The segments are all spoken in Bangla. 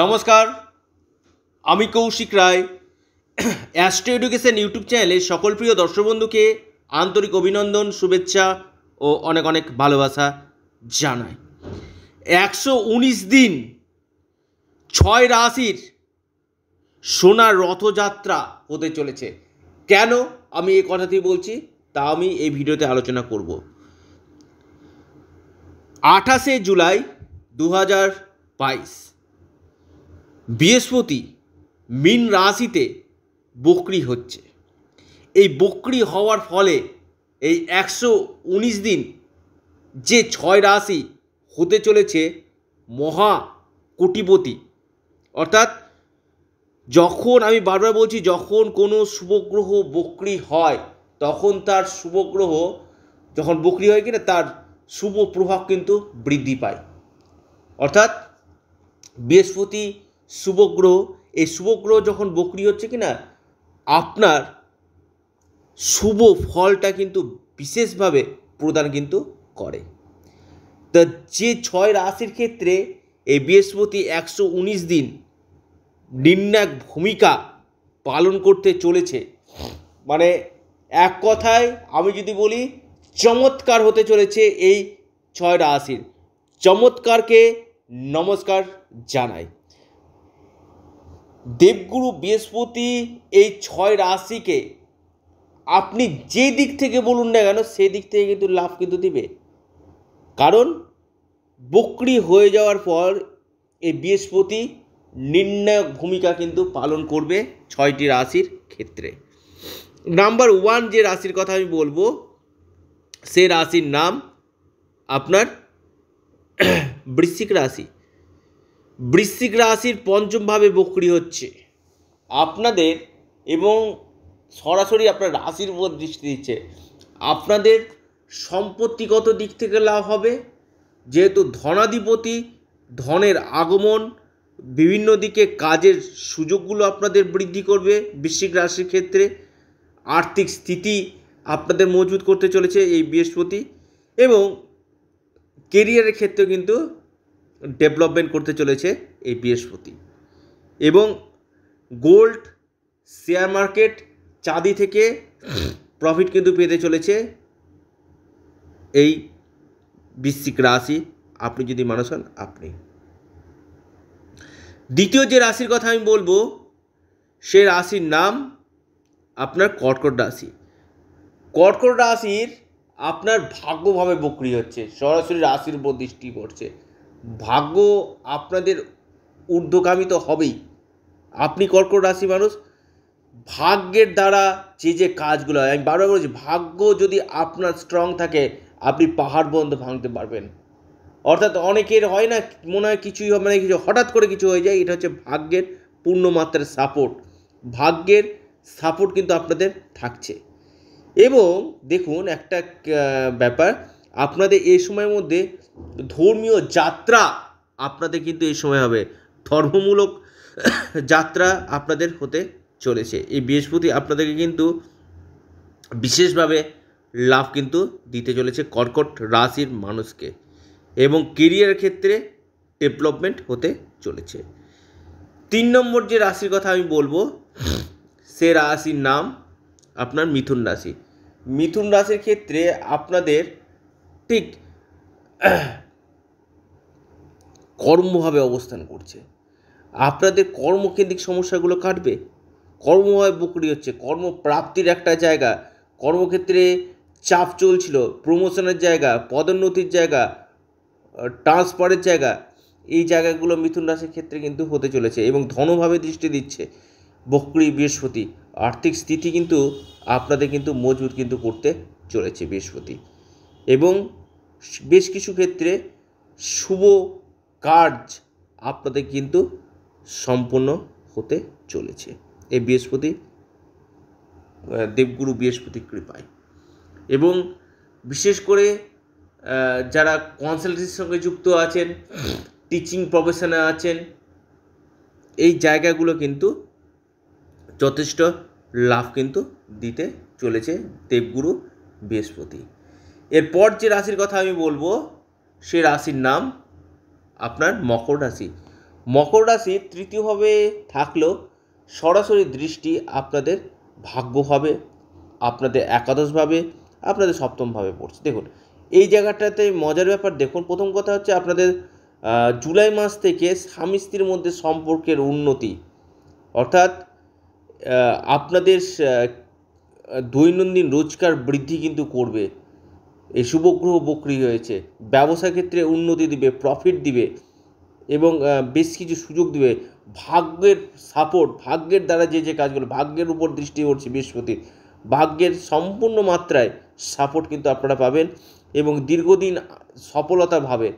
নমস্কার আমি Koushik Roy astro education YouTube চ্যানেলে সকল প্রিয় দর্শক বন্ধুকে আন্তরিক অভিনন্দন শুভেচ্ছা ও অনেক অনেক ভালোবাসা জানাই একশো উনিশ দিন ছয় রাশির সোনার রথযাত্রা হতে চলেছে কেন আমি এই কথাটি বলছি তা আমি এই ভিডিওতে আলোচনা করব আঠাশে জুলাই দু হাজার বাইশ বৃহস্পতি মীন রাশিতে বকরি হচ্ছে এই বক্রি হওয়ার ফলে এই একশো উনিশ দিন যে ছয় রাশি হতে চলেছে মহা কোটিপতি অর্থাৎ যখন আমি বারবার বলছি যখন কোনো শুভগ্রহ বকরি হয় তখন তার শুভগ্রহ যখন বকরি হয় কিনা তার শুভ প্রভাব কিন্তু বৃদ্ধি পায় অর্থাৎ বৃহস্পতি শুভগ্রহ এই শুভগ্রহ যখন বকরি হচ্ছে কি না আপনার শুভ ফলটা কিন্তু বিশেষভাবে প্রদান কিন্তু করে তা যে ছয় রাশির ক্ষেত্রে এই বৃহস্পতি একশো উনিশ দিন নির্ণায়ক ভূমিকা পালন করতে চলেছে মানে এক কথায় আমি যদি বলি চমৎকার হতে চলেছে এই ছয় রাশির চমৎকারকে নমস্কার জানায় দেবগুরু বৃহস্পতি এই ছয় রাশিকে আপনি যে দিক থেকে বলুন না কেন সেই দিক থেকে কিন্তু লাভ কিন্তু দিবে কারণ বকরি হয়ে যাওয়ার পর এই বৃহস্পতি নির্ণায়ক ভূমিকা কিন্তু পালন করবে ছয়টি রাশির ক্ষেত্রে নাম্বার ওয়ান যে রাশির কথা আমি বলবো সে রাশির নাম আপনার বৃশ্চিক রাশি বৃশ্চিক রাশির পঞ্চমভাবে বকরি হচ্ছে আপনাদের এবং সরাসরি আপনার রাশির উপর দৃষ্টি দিচ্ছে আপনাদের সম্পত্তিগত দিক থেকে লাভ হবে যেহেতু ধনাধিপতি ধনের আগমন বিভিন্ন দিকে কাজের সুযোগগুলো আপনাদের বৃদ্ধি করবে বৃশ্চিক রাশির ক্ষেত্রে আর্থিক স্থিতি আপনাদের মজবুত করতে চলেছে এই বৃহস্পতি এবং কেরিয়ারের ক্ষেত্রে কিন্তু ডেভেলপমেন্ট করতে চলেছে এই বৃহস্পতি এবং গোল্ড শেয়ার মার্কেট চাঁদি থেকে প্রফিট কিন্তু পেতে চলেছে এই বৃশ্চিক রাশি আপনি যদি মানুষ হন আপনি দ্বিতীয় যে রাশির কথা আমি বলবো সে রাশির নাম আপনার কর্কট রাশি কর্কট রাশির আপনার ভাগ্যভাবে বকরি হচ্ছে সরাসরি রাশির উপর দৃষ্টি পড়ছে ভাগ্য আপনাদের ঊর্ধ্বগামী তো হবেই আপনি কর্কট রাশি মানুষ ভাগ্যের দ্বারা যে যে কাজগুলো হয় আমি বারবার বলছি ভাগ্য যদি আপনার স্ট্রং থাকে আপনি পাহাড় বন্ধ ভাঙতে পারবেন অর্থাৎ অনেকের হয় না মনে হয় কিছুই হবে মানে কিছু হঠাৎ করে কিছু হয়ে যায় এটা হচ্ছে ভাগ্যের পূর্ণ মাত্রার সাপোর্ট ভাগ্যের সাপোর্ট কিন্তু আপনাদের থাকছে এবং দেখুন একটা ব্যাপার আপনাদের এই সময়ের মধ্যে ধর্মীয় যাত্রা আপনাদের কিন্তু এই সময় হবে ধর্মমূলক যাত্রা আপনাদের হতে চলেছে এই বৃহস্পতি আপনাদেরকে কিন্তু বিশেষভাবে লাভ কিন্তু দিতে চলেছে কর্কট রাশির মানুষকে এবং কেরিয়ারের ক্ষেত্রে ডেভেলপমেন্ট হতে চলেছে তিন নম্বর যে রাশির কথা আমি বলবো সে রাশির নাম আপনার মিথুন রাশি মিথুন রাশির ক্ষেত্রে আপনাদের ঠিক কর্মভাবে অবস্থান করছে আপনাদের কর্মকেন্দ্রিক সমস্যাগুলো কাটবে কর্মভাবে বকরি হচ্ছে কর্মপ্রাপ্তির একটা জায়গা কর্মক্ষেত্রে চাপ চলছিল প্রমোশনের জায়গা পদোন্নতির জায়গা ট্রান্সফারের জায়গা এই জায়গাগুলো মিথুন রাশির ক্ষেত্রে কিন্তু হতে চলেছে এবং ধনভাবে দৃষ্টি দিচ্ছে বকরি বৃহস্পতি আর্থিক স্থিতি কিন্তু আপনাদের কিন্তু মজবুত কিন্তু করতে চলেছে বৃহস্পতি এবং বেশ কিছু ক্ষেত্রে শুভ কার্য আপনাদের কিন্তু সম্পন্ন হতে চলেছে এই বৃহস্পতি দেবগুরু বৃহস্পতি কৃপায় এবং বিশেষ করে যারা কনসালটেন্সির সঙ্গে যুক্ত আছেন টিচিং প্রফেশনে আছেন এই জায়গাগুলো কিন্তু যথেষ্ট লাভ কিন্তু দিতে চলেছে দেবগুরু বৃহস্পতি এরপর যে রাশির কথা আমি বলবো সে রাশির নাম আপনার মকর রাশি মকর রাশি তৃতীয়ভাবে থাকলেও সরাসরি দৃষ্টি আপনাদের ভাগ্য হবে আপনাদের একাদশভাবে আপনাদের সপ্তমভাবে পড়ছে দেখুন এই জায়গাটাতে মজার ব্যাপার দেখুন প্রথম কথা হচ্ছে আপনাদের জুলাই মাস থেকে স্বামী স্ত্রীর মধ্যে সম্পর্কের উন্নতি অর্থাৎ আপনাদের দৈনন্দিন রোজগার বৃদ্ধি কিন্তু করবে এই শুভগ্রহ বক্রি হয়েছে ব্যবসা ক্ষেত্রে উন্নতি দিবে প্রফিট দিবে এবং বেশ কিছু সুযোগ দিবে ভাগ্যের সাপোর্ট ভাগ্যের দ্বারা যে যে কাজগুলো ভাগ্যের উপর দৃষ্টি করছে বৃহস্পতি ভাগ্যের সম্পূর্ণ মাত্রায় সাপোর্ট কিন্তু আপনারা পাবেন এবং দীর্ঘদিন সফলতা ভাবে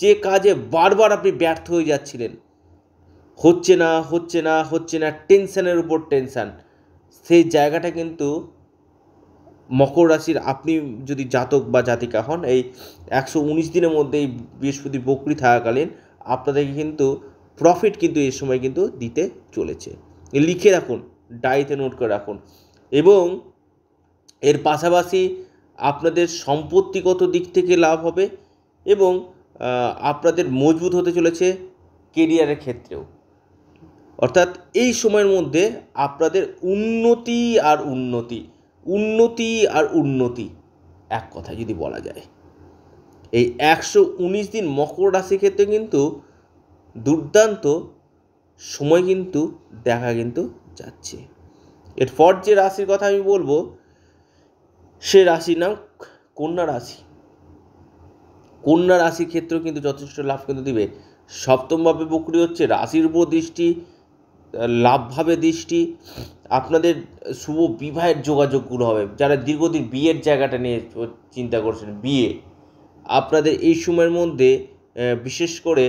যে কাজে বারবার আপনি ব্যর্থ হয়ে যাচ্ছিলেন হচ্ছে না হচ্ছে না হচ্ছে না টেনশানের উপর টেনশান সেই জায়গাটা কিন্তু মকর রাশির আপনি যদি জাতক বা জাতিকা হন এই একশো উনিশ দিনের মধ্যে এই বৃহস্পতি বকরি থাকাকালীন আপনাদেরকে কিন্তু প্রফিট কিন্তু এই সময় কিন্তু দিতে চলেছে লিখে রাখুন ডায়েতে নোট করে রাখুন এবং এর পাশাপাশি আপনাদের সম্পত্তিগত দিক থেকে লাভ হবে এবং আপনাদের মজবুত হতে চলেছে কেরিয়ারের ক্ষেত্রেও অর্থাৎ এই সময়ের মধ্যে আপনাদের উন্নতি আর উন্নতি উন্নতি আর উন্নতি এক কথা যদি বলা যায় এই একশো উনিশ দিন মকর রাশি ক্ষেত্রে কিন্তু দুর্দান্ত সময় কিন্তু দেখা কিন্তু যাচ্ছে এরপর যে রাশির কথা আমি বলবো সে রাশির নাম কন্যা রাশি কন্যা রাশির ক্ষেত্রেও কিন্তু যথেষ্ট লাভ কিন্তু দিবে সপ্তমভাবে বকরি হচ্ছে রাশির উপর দৃষ্টি লাভভাবে দৃষ্টি আপনাদের শুভ বিবাহের যোগাযোগগুলো হবে যারা দীর্ঘদিন বিয়ের জায়গাটা নিয়ে চিন্তা করছেন বিয়ে আপনাদের এই সময়ের মধ্যে বিশেষ করে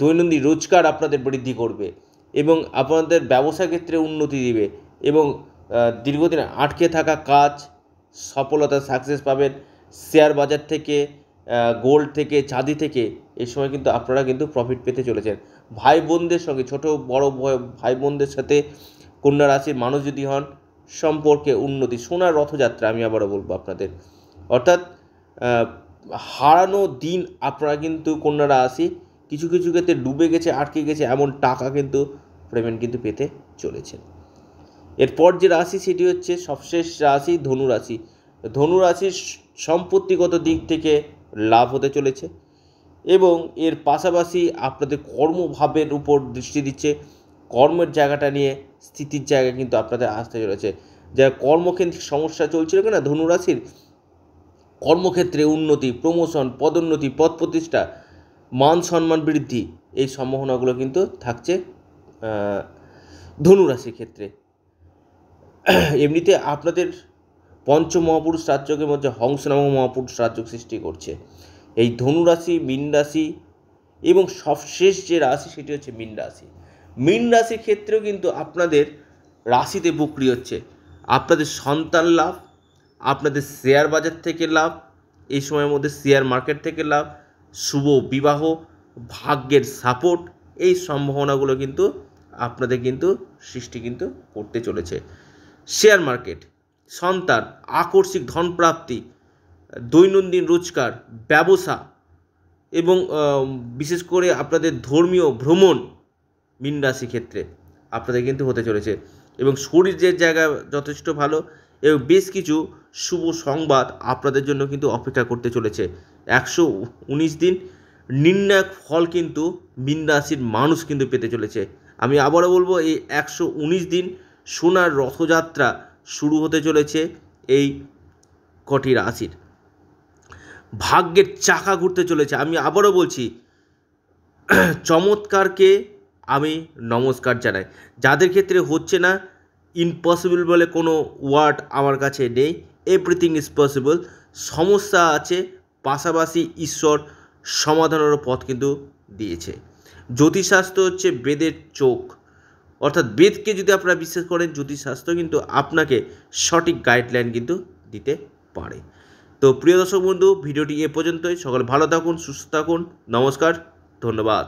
দৈনন্দিন রোজগার আপনাদের বৃদ্ধি করবে এবং আপনাদের ব্যবসা ক্ষেত্রে উন্নতি দিবে এবং দীর্ঘদিন আটকে থাকা কাজ সফলতা সাকসেস পাবেন শেয়ার বাজার থেকে গোল্ড থেকে চাঁদি থেকে এই সময় কিন্তু আপনারা কিন্তু প্রফিট পেতে চলেছেন ভাই বোনদের সঙ্গে ছোট বড় ভাই বোনদের সাথে কন্যা রাশির মানুষ যদি হন সম্পর্কে উন্নতি সোনার রথযাত্রা আমি আবারও বলবো আপনাদের অর্থাৎ হারানো দিন আপনারা কিন্তু কন্যারা আসি কিছু কিছু ক্ষেত্রে ডুবে গেছে আটকে গেছে এমন টাকা কিন্তু পেমেন্ট কিন্তু পেতে চলেছেন এরপর যে রাশি সেটি হচ্ছে সবশেষ রাশি ধনুরাশি ধনুরাশির ধনু রাশির সম্পত্তিগত দিক থেকে লাভ হতে চলেছে এবং এর পাশাপাশি আপনাদের কর্মভাবের উপর দৃষ্টি দিচ্ছে কর্মের জায়গাটা নিয়ে স্থিতির জায়গা কিন্তু আপনাদের আসতে চলেছে যা কর্মকেন্দ্রিক সমস্যা চলছিল কিনা ধনুরাশির কর্মক্ষেত্রে উন্নতি প্রমোশন পদোন্নতি পদ প্রতিষ্ঠা মান সম্মান বৃদ্ধি এই সম্ভাবনাগুলো কিন্তু থাকছে ধনুরাশির ক্ষেত্রে এমনিতে আপনাদের পঞ্চ মহাপুরুষ রাজ্যকের মধ্যে হংস নামক মহাপুরুষ রাজ্য সৃষ্টি করছে এই ধনুরাশি মীন রাশি এবং সবশেষ যে রাশি সেটি হচ্ছে মীন রাশি মীন রাশির ক্ষেত্রেও কিন্তু আপনাদের রাশিতে বুকরি হচ্ছে আপনাদের সন্তান লাভ আপনাদের শেয়ার বাজার থেকে লাভ এই সময়ের মধ্যে শেয়ার মার্কেট থেকে লাভ শুভ বিবাহ ভাগ্যের সাপোর্ট এই সম্ভাবনাগুলো কিন্তু আপনাদের কিন্তু সৃষ্টি কিন্তু করতে চলেছে শেয়ার মার্কেট সন্তান আকস্মিক ধনপ্রাপ্তি দৈনন্দিন রোজকার ব্যবসা এবং বিশেষ করে আপনাদের ধর্মীয় ভ্রমণ মীন রাশি ক্ষেত্রে আপনাদের কিন্তু হতে চলেছে এবং শরীরের জায়গা যথেষ্ট ভালো এবং বেশ কিছু শুভ সংবাদ আপনাদের জন্য কিন্তু অপেক্ষা করতে চলেছে একশো উনিশ দিন নির্ণায়ক ফল কিন্তু মীন রাশির মানুষ কিন্তু পেতে চলেছে আমি আবারও বলবো এই একশো উনিশ দিন সোনার রথযাত্রা শুরু হতে চলেছে এই কটি রাশির ভাগ্যের চাকা ঘুরতে চলেছে আমি আবারও বলছি চমৎকারকে আমি নমস্কার জানাই যাদের ক্ষেত্রে হচ্ছে না ইম্পসিবল বলে কোনো ওয়ার্ড আমার কাছে নেই এভরিথিং ইজ পসিবল সমস্যা আছে পাশাপাশি ঈশ্বর সমাধানেরও পথ কিন্তু দিয়েছে জ্যোতিষশাস্ত্র হচ্ছে বেদের চোখ অর্থাৎ বেদকে যদি আপনারা বিশ্বাস করেন জ্যোতিষশাস্ত্র কিন্তু আপনাকে সঠিক গাইডলাইন কিন্তু দিতে পারে তো প্রিয় দর্শক বন্ধু ভিডিওটি এ পর্যন্তই সকলে ভালো থাকুন সুস্থ থাকুন নমস্কার ধন্যবাদ